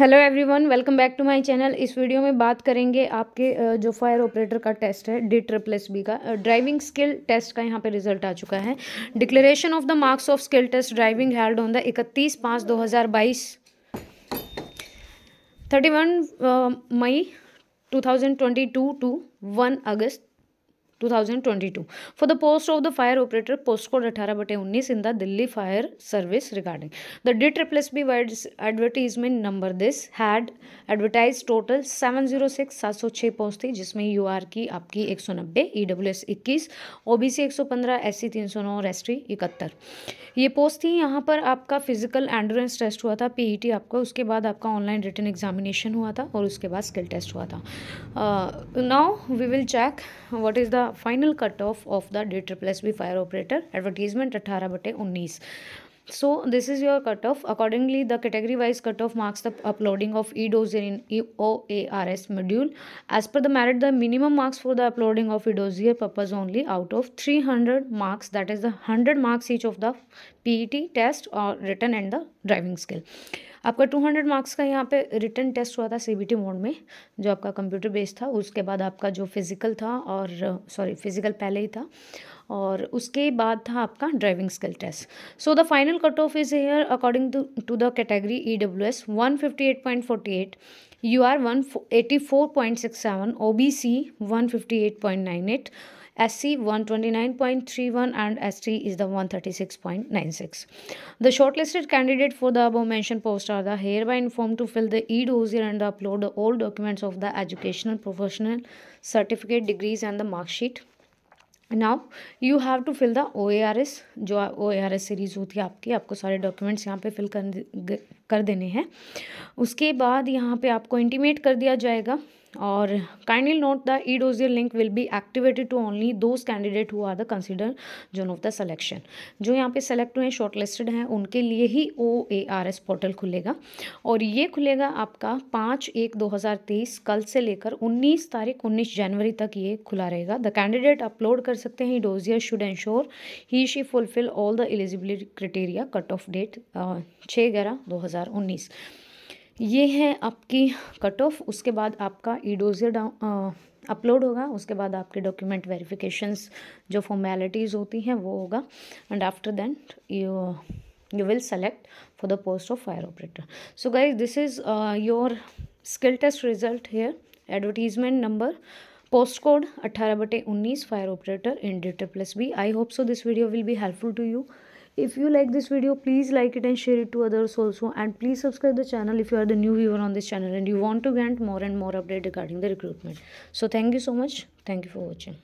hello everyone welcome back to my channel इस video में बात करेंगे आपके जो फायर ऑपरेटर का टेस्ट है डी ट्रिपल एस बी का ड्राइविंग स्किल टेस्ट का यहाँ पे रिजल्ट आ चुका है declaration of the marks of skill test driving held on the इकतीस पाँच दो हज़ार बाईस thirty one May two thousand twenty two to one August 2022 for the post of the fire operator postcode 18 बटे उन्नीस in the Delhi fire service regarding the डिट replace be wide advertisement number this had advertise total seven zero six सात सौ छः post थी जिसमें you are की आपकी एक सौ नब्बे ई डब्ल्यू एस इक्कीस ओ बी सी एक सौ पंद्रह एस सी तीन सौ नौ और एस टी इकहत्तर ये पोस्ट थी यहाँ पर आपका फिजिकल एंडोरेंस टेस्ट हुआ था पी ई टी आपका उसके बाद आपका ऑनलाइन रिटर्न एग्जामिनेशन हुआ था और उसके बाद स्किल टेस्ट हुआ था now we will check what is the final cut off of the D triple S B fire operator advertisement अठारह बटे उन्नीस so this is your cutoff accordingly the category wise cutoff marks the uploading of e dossier in oars module as per the merit the minimum marks for the uploading of e dossier purpose only out of 300 marks that is the 100 marks each of the pet test or written and the driving skill आपका 200 marks का यहाँ पे written test हुआ था CBT mode में जो आपका computer based था उसके बाद आपका जो फिज़िकल था और सॉरी फिज़िकल पहले ही था और उसके बाद था आपका driving skill test so the final cut off is here according to the category E W S one fifty eight point forty eight U R one eighty four point six seven O B C one fifty eight point nine eight S C one twenty nine point three one and S T is the one thirty six point nine six the short listed candidate for the above mention post are the hereby inform to fill the E dossier and upload all documents of the educational professional certificate degrees and the marksheet now you have to fill the O A R S जो O A R S series होती है आपकी आपको सारे documents यहाँ पे fill कर कर देने हैं उसके बाद यहाँ पे आपको इंटीमेट कर दिया जाएगा और kindly note the E dossier link will be activated to only those candidate हुआ the consider zone of the selection जो यहाँ पे सेलेक्ट हुए हैं शॉर्ट लिस्टेड हैं उनके लिए ही O A R S portal खुलेगा और ये खुलेगा आपका पाँच एक दो हज़ार तेईस कल से लेकर उन्नीस तारीख उन्नीस जनवरी तक ये खुला रहेगा द कैंडिडेट अपलोड कर सकते हैं E dossier should ensure he she fulfil all the eligibility criteria cut off date छः ग्यारह दो हज़ार 2019 ये है आपकी कट ऑफ उसके बाद आपका ईडोजे अपलोड होगा उसके बाद आपके डॉक्यूमेंट वेरिफिकेशंस जो फॉर्मेलिटीज़ होती हैं वो होगा and after then you you will select for the post of fire operator so guys this is your skill test result here advertisement number post code अट्ठारह बटे उन्नीस fire operator in D plus B I hope so this video will be helpful to you if you like this video please like it and share it to others also and please subscribe the channel if you are the new viewer on this channel and you want to get more and more update regarding the recruitment so thank you so much thank you for watching